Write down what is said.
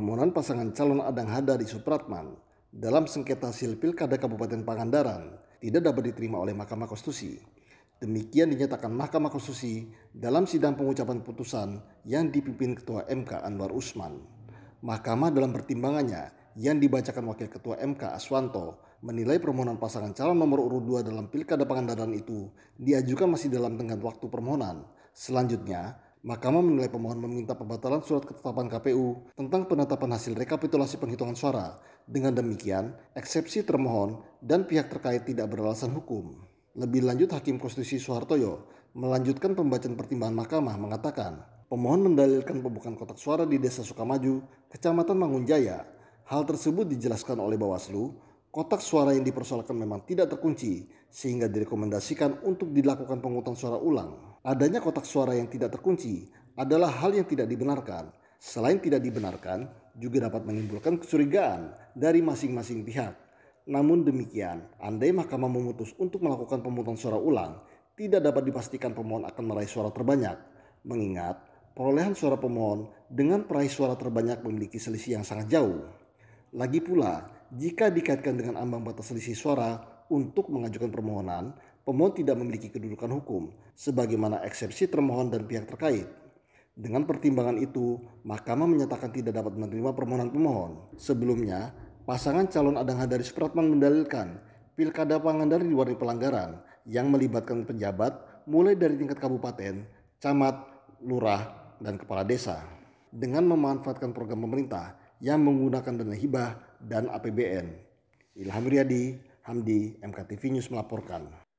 permohonan pasangan calon Adang Hada di Supratman dalam sengketa hasil pilkada Kabupaten Pangandaran tidak dapat diterima oleh Mahkamah Konstitusi. Demikian dinyatakan Mahkamah Konstitusi dalam sidang pengucapan putusan yang dipimpin Ketua MK Anwar Usman. Mahkamah dalam pertimbangannya yang dibacakan Wakil Ketua MK Aswanto menilai permohonan pasangan calon nomor urut 2 dalam Pilkada Pangandaran itu diajukan masih dalam tenggat waktu permohonan. Selanjutnya, Mahkamah menilai pemohon meminta pembatalan surat ketetapan KPU tentang penetapan hasil rekapitulasi penghitungan suara. Dengan demikian, eksepsi termohon dan pihak terkait tidak beralasan hukum. Lebih lanjut, Hakim Konstitusi Soehartoyo melanjutkan pembacaan pertimbangan mahkamah mengatakan, pemohon mendalilkan pembukaan kotak suara di Desa Sukamaju, Kecamatan Mangunjaya. Hal tersebut dijelaskan oleh Bawaslu Kotak suara yang dipersoalkan memang tidak terkunci, sehingga direkomendasikan untuk dilakukan pengutang suara ulang. Adanya kotak suara yang tidak terkunci adalah hal yang tidak dibenarkan. Selain tidak dibenarkan, juga dapat menimbulkan kecurigaan dari masing-masing pihak. Namun demikian, andai mahkamah memutus untuk melakukan pemungutan suara ulang, tidak dapat dipastikan pemohon akan meraih suara terbanyak. Mengingat, perolehan suara pemohon dengan peraih suara terbanyak memiliki selisih yang sangat jauh. Lagi pula, jika dikaitkan dengan ambang batas selisih suara untuk mengajukan permohonan, pemohon tidak memiliki kedudukan hukum sebagaimana eksepsi termohon dan pihak terkait. Dengan pertimbangan itu, Mahkamah menyatakan tidak dapat menerima permohonan pemohon. Sebelumnya, pasangan calon Adang Hadari Supratman mendalilkan Pilkada Pangandaran diwarnai pelanggaran yang melibatkan pejabat mulai dari tingkat kabupaten, camat, lurah, dan kepala desa. Dengan memanfaatkan program pemerintah, yang menggunakan dana hibah dan APBN. Ilham Riyadi, Hamdi, MKTV News melaporkan.